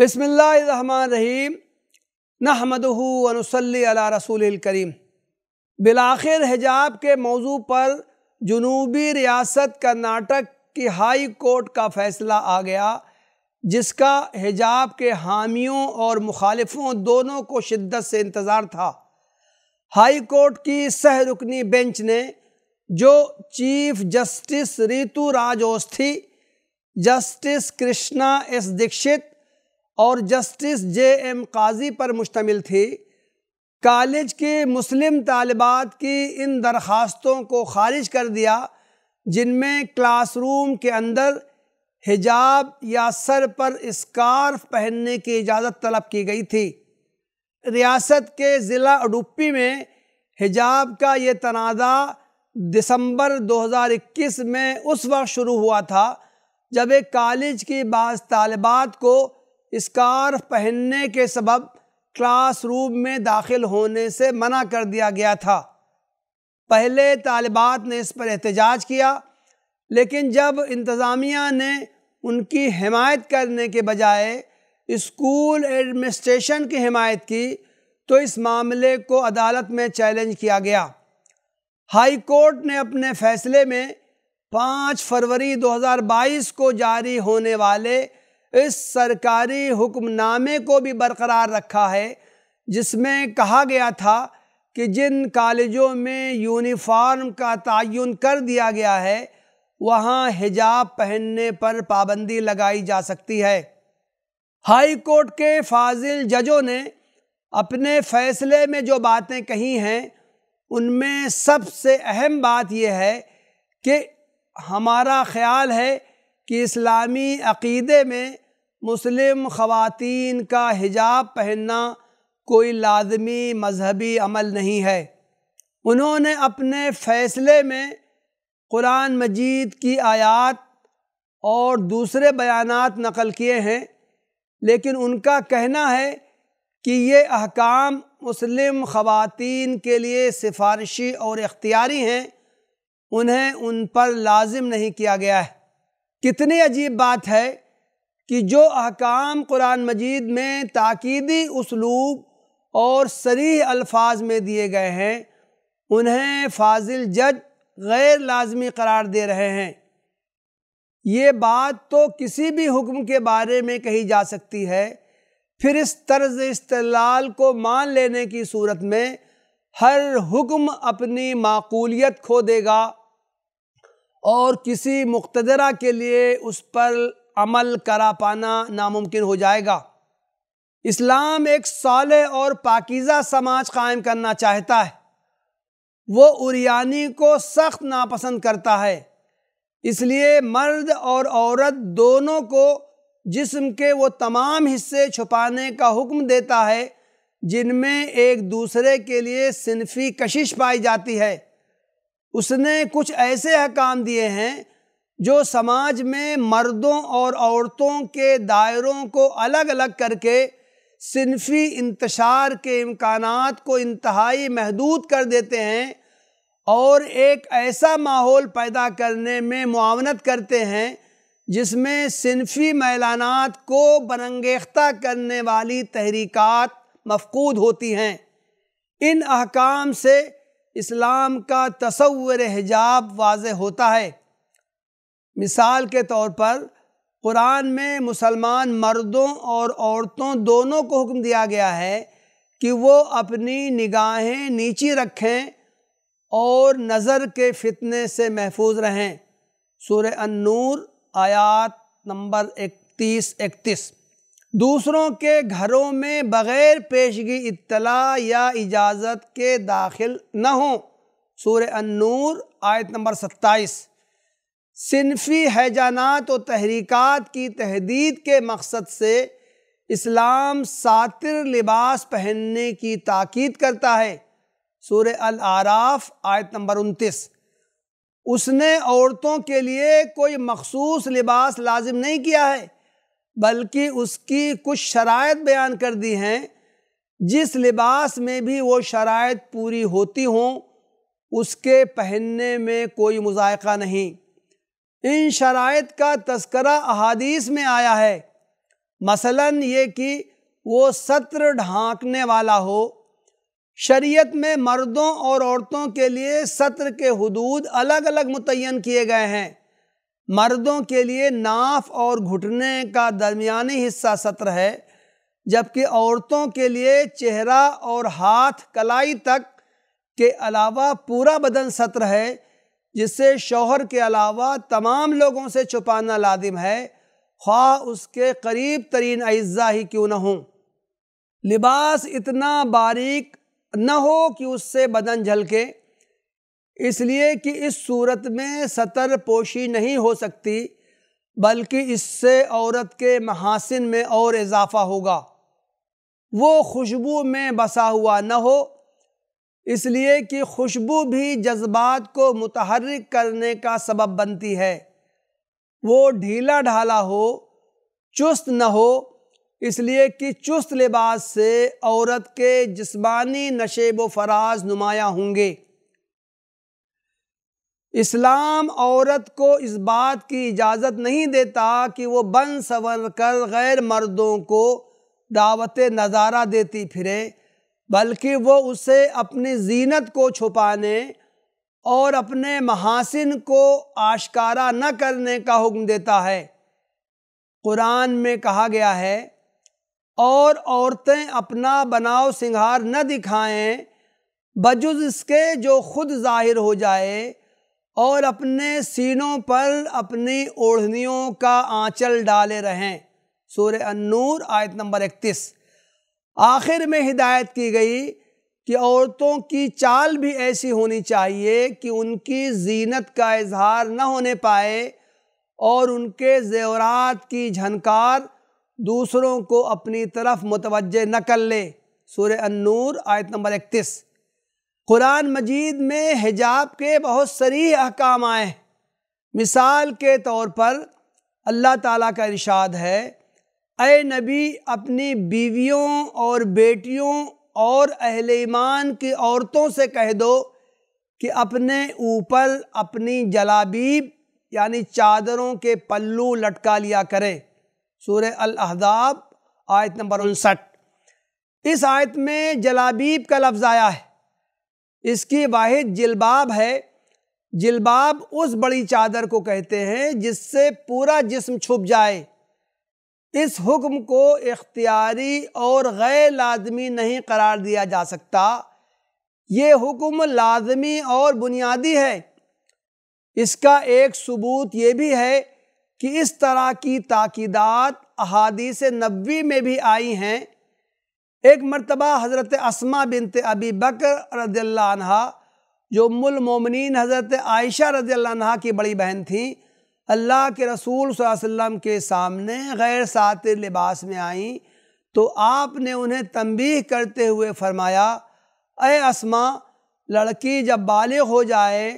रहीम नहमदूनसल्ला रसूल करीम बिलाखिर हिजाब के मौजू पर जनूबी रियासत कर्नाटक की हाई कोर्ट का फ़ैसला आ गया जिसका हिजाब के हामियों और मुखालफों दोनों को शिद्दत से इंतज़ार था हाई कोर्ट की सह रुकनी बेंच ने जो chief justice Ritu Raj Awasthi justice Krishna S Dixit और जस्टिस जे एम काजी पर मुश्तमिल थी कॉलेज के मुस्लिम तालबात की इन दरख्वास्तों को खारिज कर दिया जिनमें क्लासरूम के अंदर हिजाब या सर पर स्कार्फ पहनने की इजाज़त तलब की गई थी रियासत के ज़िला उडुपी में हिजाब का ये तनाज़ा दिसंबर 2021 में उस वक्त शुरू हुआ था जब एक कॉलेज की बाज़ तालबात को स्कार्फ पहनने के सबब क्लासरूम में दाखिल होने से मना कर दिया गया था पहले तालिबात ने इस पर एहतजाज किया लेकिन जब इंतज़ामिया ने उनकी हमायत करने के बजाय स्कूल एडमिनिस्ट्रेशन की हमायत की तो इस मामले को अदालत में चैलेंज किया गया हाई कोर्ट ने अपने फैसले में 5 फरवरी 2022 को जारी होने वाले इस सरकारी हुक्मनामे को भी बरकरार रखा है जिसमें कहा गया था कि जिन कॉलेजों में यूनिफॉर्म का तयन कर दिया गया है वहाँ हिजाब पहनने पर पाबंदी लगाई जा सकती है हाई कोर्ट के फाजिल जजों ने अपने फैसले में जो बातें कही हैं उनमें सबसे अहम बात यह है कि हमारा ख्याल है कि इस्लामी अकीदे में मुस्लिम ख़वातीन का हिजाब पहनना कोई लाजमी मजहबी अमल नहीं है उन्होंने अपने फ़ैसले में क़ुरान मजीद की आयात और दूसरे बयान नकल किए हैं लेकिन उनका कहना है कि ये अहकाम मुस्लिम ख़वातीन के लिए सिफारशी और इख्तियारी हैं उन्हें उन पर लाजिम नहीं किया गया है कितनी अजीब बात है कि जो अहकाम कुरान मजीद में ताकीदी उसलूब और सरी अल्फाज में दिए गए हैं उन्हें फाजिल जज गैर लाजमी करार दे रहे हैं ये बात तो किसी भी हुक्म के बारे में कही जा सकती है फिर इस तर्ज इस्तलाल को मान लेने की सूरत में हर हुक्म अपनी माकूलियत खो देगा और किसी मुख्तरा के लिए उस पर अमल करा पाना नामुमकिन हो जाएगा इस्लाम एक साल और पाकिज़ा समाज कायम करना चाहता है वो उरियानी को सख्त नापसंद करता है इसलिए मर्द और औरत दोनों को जिस्म के वो तमाम हिस्से छुपाने का हुक्म देता है जिनमें एक दूसरे के लिए सिनफी कशिश पाई जाती है उसने कुछ ऐसे अहकाम दिए हैं जो समाज में मर्दों और औरतों के दायरों को अलग अलग करके सिनफी इंतशार के इम्कान को इंतहाई महदूद कर देते हैं और एक ऐसा माहौल पैदा करने में मुआवनत करते हैं जिसमें सिनफी मैलानात को बनंगेख्ता करने वाली तहरीक मफकूद होती हैं इन अहकाम से इस्लाम का तस्वर हिजाब वाज होता है मिसाल के तौर पर कुरान में मुसलमान मर्दों और औरतों दोनों को हुक्म दिया गया है कि वो अपनी निगाहें नीची रखें और नज़र के फितने से महफूज रहें सूर्य अनूर आयात नंबर इकतीस इकतीस दूसरों के घरों में बग़ैर पेशगी इत्तला या इजाज़त के दाखिल न हों सूर्य अनूर आयत नंबर सत्ताईस सिनफी हैजानात और तहरीक़ात की तहदीद के मकसद से इस्लाम सातिर लिबास पहनने की ताकीद करता है सूर अल आराफ आयत नंबर उनतीस उसने औरतों के लिए कोई मखसूस लिबास लाजिम नहीं किया है बल्कि उसकी कुछ शराय बयान कर दी हैं जिस लिबास में भी वो शराय पूरी होती हों उसके पहनने में कोई मुजायका नहीं इन शरात का तस्करा अहादीस में आया है मसलन ये कि वो सत्र ढांकने वाला हो शरीयत में मर्दों और औरतों के लिए सत्र के हदूद अलग अलग मुतन किए गए हैं मर्दों के लिए नाफ और घुटने का दरमियानी हिस्सा सत्र है जबकि औरतों के लिए चेहरा और हाथ कलाई तक के अलावा पूरा बदन सत्र है जिसे शोहर के अलावा तमाम लोगों से छुपाना लादिम है ख्वा उसके करीब तरीन अज्जा ही क्यों ना हो लिबास इतना बारीक न हो कि उससे बदन झलके इसलिए कि इस सूरत में सतर पोशी नहीं हो सकती बल्कि इससे औरत के महासिन में और इजाफा होगा वो खुशबू में बसा हुआ न हो इसलिए कि खुशबू भी जज्बात को मुतहरक करने का सबब बनती है वो ढीला ढाला हो चुस्त न हो इसलिए कि चुस्त लिबास से औरत के जिस्मानी नशेब व फराज नुमाया होंगे इस्लाम औरत को इस बात की इजाज़त नहीं देता कि वो बन संवर कर गैर मर्दों को दावत नज़ारा देती फिरे बल्कि वो उसे अपनी जीनत को छुपाने और अपने महासिन को आशकारा न करने का हुक्म देता है कुरान में कहा गया है और औरतें अपना बनाव सिंगार न दिखाएं बजुज इसके जो खुद जाहिर हो जाए और अपने सीनों पर अपनी ओढ़नियों का आंचल डाले रहें सूर्य अनूर आयत नंबर इकतीस आखिर में हिदायत की गई कि औरतों की चाल भी ऐसी होनी चाहिए कि उनकी जीनत का इजहार न होने पाए और उनके जेवरात की झनकार दूसरों को अपनी तरफ मुतवजह न कर ले सूर्य आयत नंबर इकतीस कुरान मजीद में हिजाब के बहुत सरी अहकाम आए मिसाल के तौर पर अल्लाह ताला का इरशाद है ए नबी अपनी बीवियों और बेटियों और अहल ईमान की औरतों से कह दो कि अपने ऊपर अपनी जलाबीब यानी चादरों के पल्लू लटका लिया करें सूर्य अल-अहदाब आयत नंबर उनसठ इस आयत में जलाबीब का लफ्ज़ आया है इसकी वाहिद जिलबाब है जिलबाब उस बड़ी चादर को कहते हैं जिससे पूरा जिस्म छुप जाए इस हुक्म को इख्तियारी और गैर लाजमी नहीं करार दिया जा सकता ये हुक्म लाजमी और बुनियादी है इसका एक सबूत ये भी है कि इस तरह की ताक़ीदात अहादीस नबी में भी आई हैं एक मरतबा हज़रत असमा बिनत अबी बकर रद्ला जो मुलमोमिन हज़रत आयशा रद्ला की बड़ी बहन थी अल्लाह के रसूल वसम के सामने गैर सात लिबास में आईं तो आपने उन्हें तंबीह करते हुए फरमाया अय असमा लड़की जब बालिग हो जाए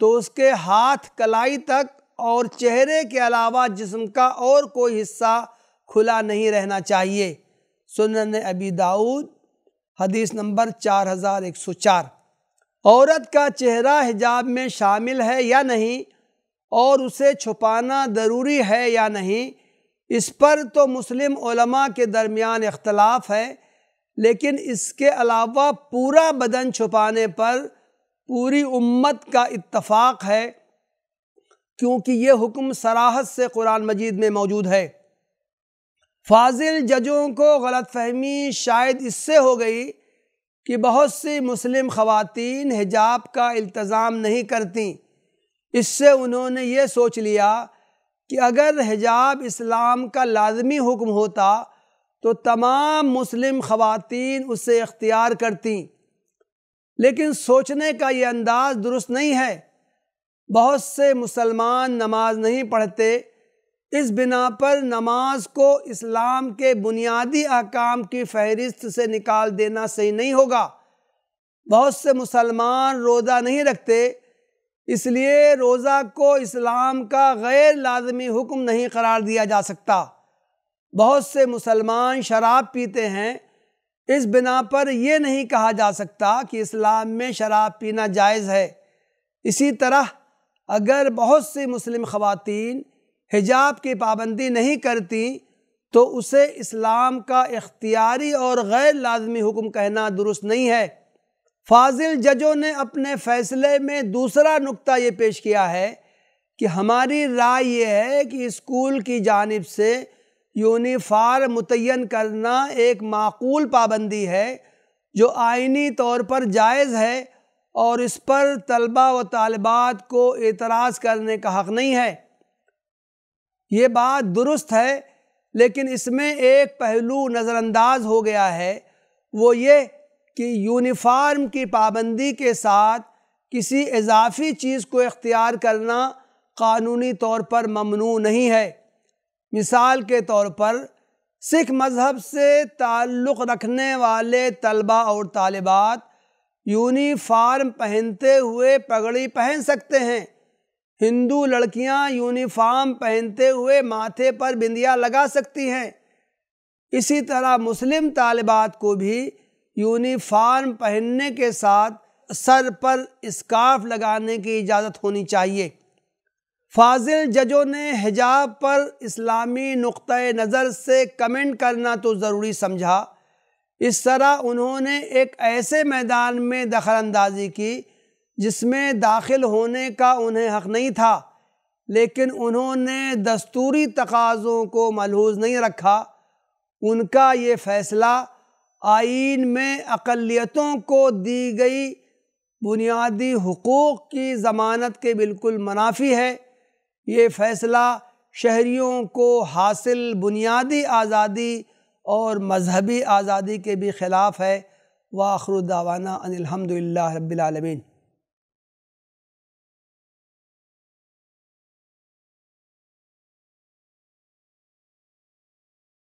तो उसके हाथ कलाई तक और चेहरे के अलावा जिस्म का और कोई हिस्सा खुला नहीं रहना चाहिए सुनन अबी दाऊद हदीस नंबर 4104 औरत का चेहरा हिजाब में शामिल है या नहीं और उसे छुपाना ज़रूरी है या नहीं इस पर तो मुस्लिम के दरमियान इख्तलाफ है लेकिन इसके अलावा पूरा बदन छुपाने पर पूरी उम्मत का इत्तफाक़ है क्योंकि ये हुक्म सराहत से कुरान मजीद में मौजूद है फाजिल जजों को गलत फहमी शायद इससे हो गई कि बहुत सी मुस्लिम ख़वातीन हिजाब का इल्तज़ाम नहीं करती इससे उन्होंने ये सोच लिया कि अगर हिजाब इस्लाम का लाजमी हुक्म होता तो तमाम मुस्लिम ख़वातीन उसे इख्तियार करती लेकिन सोचने का ये अंदाज़ दुरुस्त नहीं है बहुत से मुसलमान नमाज नहीं पढ़ते इस बिना पर नमाज को इस्लाम के बुनियादी अहकाम की फहरिस्त से निकाल देना सही नहीं होगा बहुत से मुसलमान रोज़ा नहीं रखते इसलिए रोज़ा को इस्लाम का गैर लाजमी हुक्म नहीं करार दिया जा सकता बहुत से मुसलमान शराब पीते हैं इस बिना पर यह नहीं कहा जा सकता कि इस्लाम में शराब पीना जायज़ है इसी तरह अगर बहुत सी मुस्लिम ख़वातीन हिजाब की पाबंदी नहीं करती तो उसे इस्लाम का इख्तियारी और गैर लाजमी हुक्म कहना दुरुस्त नहीं है फाजिल जजों ने अपने फैसले में दूसरा नुक्ता ये पेश किया है कि हमारी राय यह है कि स्कूल की जानब से यूनिफार्म मुतन करना एक माकूल पाबंदी है जो आइनी तौर पर जायज़ है और इस पर तलबा व तलबात को एतराज़ करने का हक़ नहीं है ये बात दुरुस्त है लेकिन इसमें एक पहलू नज़रअंदाज हो गया है वो ये कि यूनिफार्म की पाबंदी के साथ किसी इजाफी चीज़ को इख्तियार करना कानूनी तौर पर ममनू नहीं है मिसाल के तौर पर सिख मज़हब से ताल्लुक़ रखने वाले तलबा और तालिबात यूनिफार्म पहनते हुए पगड़ी पहन सकते हैं हिंदू लड़कियां यूनिफार्म पहनते हुए माथे पर बिंदिया लगा सकती हैं इसी तरह मुस्लिम तालिबात को भी यूनिफार्म पहनने के साथ सर पर स्कार्फ लगाने की इजाज़त होनी चाहिए फाजिल जजों ने हिजाब पर इस्लामी नुक़ नज़र से कमेंट करना तो ज़रूरी समझा इस तरह उन्होंने एक ऐसे मैदान में दखल अंदाजी की जिसमें दाखिल होने का उन्हें हक नहीं था लेकिन उन्होंने दस्तूरी तकाज़ों को मलहूज नहीं रखा उनका ये फ़ैसला आइन में अक़लियतों को दी गई बुनियादी हकूक़ की ज़मानत के बिल्कुल मनाफी है ये फ़ैसला शहरीों को हासिल बुनियादी आज़ादी और मजहबी आज़ादी के भी ख़िलाफ़ है वाखरुदावाना अनिलहमदिल्ला रबालमीन